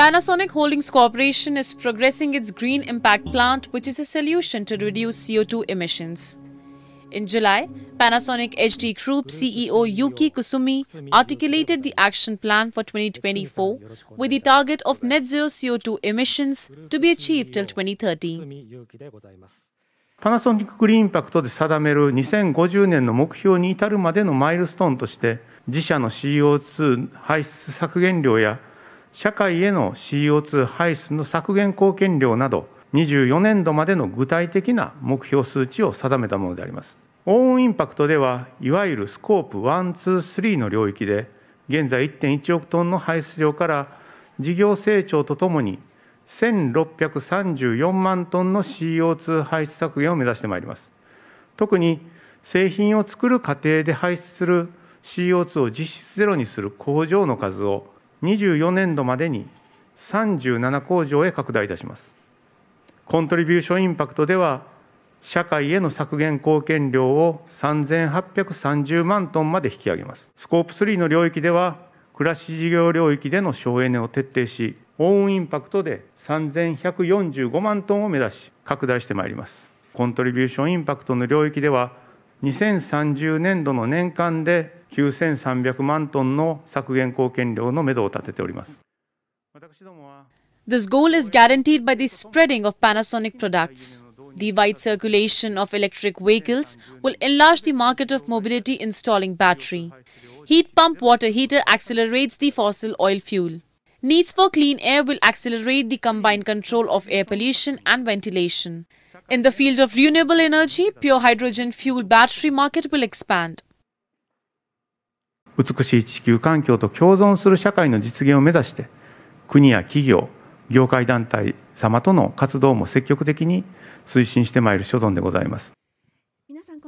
Panasonic Holdings Corporation is progressing its Green Impact Plant, which is a solution to reduce CO2 emissions. In July, Panasonic HD Group CEO Yuki Kusumi articulated the action plan for 2024 with the target of net zero CO2 emissions to be achieved till 2030. パナソニックグリーンインパクトで定める2050年の目標に至るまでのマイルストーンとして自社の CO2 排出削減量や社会への CO2 排出の削減貢献量など24年度までの具体的な目標数値を定めたものでありますオーンインパクトではいわゆるスコープ123の領域で現在1.1億トンの排出量から事業成長とともに1634万トンの CO2 排出削減を目指してまいります特に製品を作る過程で排出する CO2 を実質ゼロにする工場の数を24年度までに37工場へ拡大いたします。コントリビューションインパクトでは、社会への削減貢献量を3830万トンまで引き上げます。スコープ3の領域では、暮らし事業領域での省エネを徹底し、オウンインパクトで3145万トンを目指し、拡大してまいります。コントリビューションインパクトの領域では、2030年度の年間で9300万トンの削減貢献量のめどを立てております。This goal is guaranteed by the spreading of Panasonic products. The wide circulation of electric vehicles will enlarge the market of mobility installing battery. Heat pump water heater accelerates the fossil oil fuel. Needs for clean air will accelerate the combined control of air pollution and ventilation. In the field of renewable energy, pure hydrogen fuel battery market will expand. 美しい地球環境と共存する社会の実現を目指して国や企業業界団体様との活動も積極的に推進してまいる所存でございます。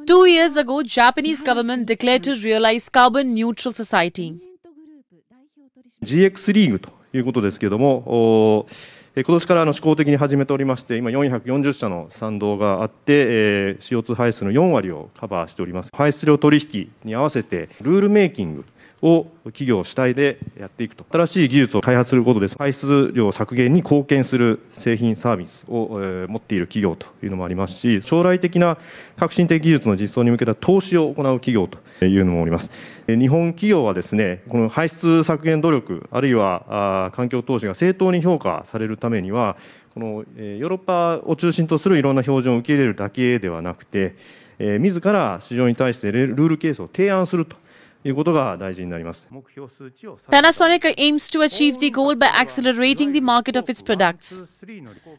Two years ago, Japanese government declared to realize carbon neutral society. GX リーグということですけれども、今年から試行的に始めておりまして、今440社の賛同があって、CO2 排出の4割をカバーしております。排出量取引に合わせて、ルールメイキング、を企業主体でやっていくと。新しい技術を開発することです。排出量削減に貢献する製品サービスを、持っている企業というのもありますし、将来的な革新的技術の実装に向けた投資を行う企業というのもおります。日本企業はですね、この排出削減努力、あるいは環境投資が正当に評価されるためには、このヨーロッパを中心とするいろんな標準を受け入れるだけではなくて、自ら市場に対してルールケースを提案すると Panasonic aims to achieve the goal by accelerating the market of its products.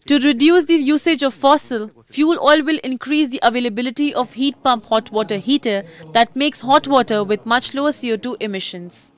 To reduce the usage of fossil, fuel oil will increase the availability of heat pump hot water heater that makes hot water with much lower CO2 emissions.